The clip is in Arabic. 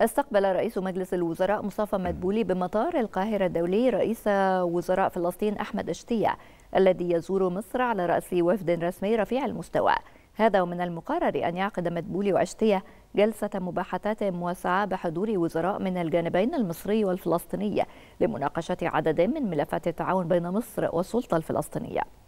استقبل رئيس مجلس الوزراء مصطفى مدبولي بمطار القاهرة الدولي رئيس وزراء فلسطين أحمد أشتية الذي يزور مصر على رأس وفد رسمي رفيع المستوى هذا ومن المقرر أن يعقد مدبولي وأشتية جلسة مباحثات موسعة بحضور وزراء من الجانبين المصري والفلسطيني لمناقشة عدد من ملفات التعاون بين مصر والسلطة الفلسطينية